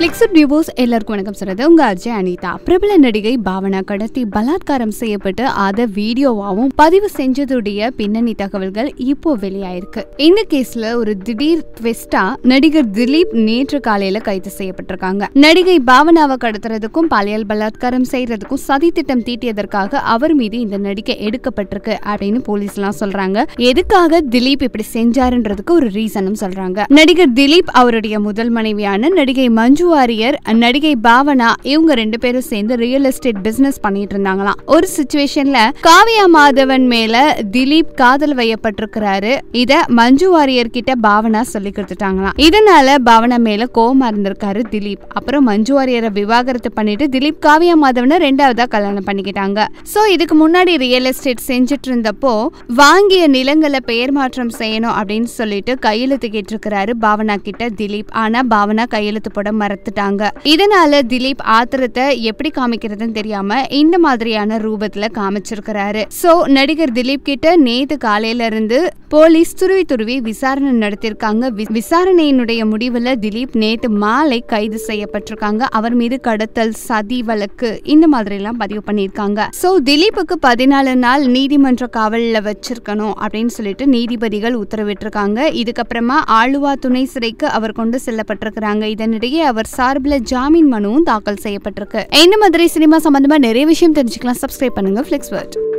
ஃபிளிக்ஸட் viewers எல்லாருக்கும் வணக்கம் சொல்கிறது உங்கள் அஜய் அனிதா பிரபல நடிகை பாவனா கடத்தி பலாத்காரம் செய்யப்பட்டு அதை வீடியோவாகவும் பதிவு செஞ்சதுடைய பின்னணி தகவல்கள் இப்போ வெளியாயிருக்கு இந்த கேஸில் ஒரு திடீர் ட்விஸ்டா நடிகர் திலீப் நேற்று காலையில் கைது செய்யப்பட்டிருக்காங்க நடிகை பாவனாவை கடத்துறதுக்கும் பாலியல் பலாத்காரம் செய்கிறதுக்கும் சதி திட்டம் தீட்டியதற்காக அவர் மீது இந்த நடிகை எடுக்கப்பட்டிருக்கு அப்படின்னு போலீஸ்லாம் சொல்கிறாங்க எதுக்காக திலீப் இப்படி செஞ்சாருன்றதுக்கு ஒரு ரீசனும் சொல்கிறாங்க நடிகர் திலீப் அவருடைய முதல் மனைவியான நடிகை மஞ்சு வாரியர் நடிகை பாவனா இவங்க ரெண்டு பேரும் சேர்ந்து ரியல் எஸ்டேட் பிசினஸ் பண்ணிட்டு இருந்தாங்களாம் ஒரு சுச்சுவேஷன்ல காவியா மாதவன் மேல திலீப் காதல் வையப்பட்டிருக்கிறாரு இத மஞ்சு வாரியர் கிட்ட பாவனா சொல்லி கொடுத்துட்டாங்களாம் இதனால பாவனா மேல கோமா இருந்திருக்காரு திலீப் அப்புறம் மஞ்சு வாரியரை விவாகரத்து பண்ணிட்டு திலீப் காவியா மாதவனை ரெண்டாவதா கல்யாணம் பண்ணிக்கிட்டாங்க சோ இதுக்கு முன்னாடி ரியல் எஸ்டேட் செஞ்சுட்டு இருந்தப்போ வாங்கிய நிலங்களை பெயர் மாற்றம் செய்யணும் அப்படின்னு சொல்லிட்டு கையெழுத்து கேட்டிருக்கிறாரு பாவனா கிட்ட திலீப் ஆனா பாவனா கையெழுத்து போட மறந்து செத்துட்டாங்க இதனால திலீப் ஆத்திரத்தை எப்படி காமிக்கிறதுன்னு தெரியாம இந்த மாதிரியான ரூபத்துல காமிச்சிருக்கிறாரு சோ நடிகர் திலீப் கிட்ட நேத்து காலையில இருந்து போலீஸ் துருவி துருவி விசாரணை நடத்திருக்காங்க விசாரணையினுடைய முடிவுல திலீப் நேத்து மாலை கைது செய்யப்பட்டிருக்காங்க அவர் மீது கடத்தல் சதி வழக்கு இந்த மாதிரி எல்லாம் பதிவு பண்ணியிருக்காங்க சோ திலீப்புக்கு பதினாலு நாள் நீதிமன்ற காவலில் வச்சிருக்கணும் அப்படின்னு சொல்லிட்டு நீதிபதிகள் உத்தரவிட்டிருக்காங்க இதுக்கப்புறமா ஆளுவா துணை சிறைக்கு அவர் கொண்டு செல்லப்பட்டிருக்கிறாங்க இதனிடையே அவர் அவர் சார்பில் ஜாமீன் மனுவும் தாக்கல் செய்யப்பட்டிருக்கு இந்த மாதிரி சினிமா சம்பந்தமா நிறைய விஷயம் தெரிஞ்சுக்கலாம் சப்ஸ்கிரைப் பண்ணுங்க ஃபிளிக்ஸ்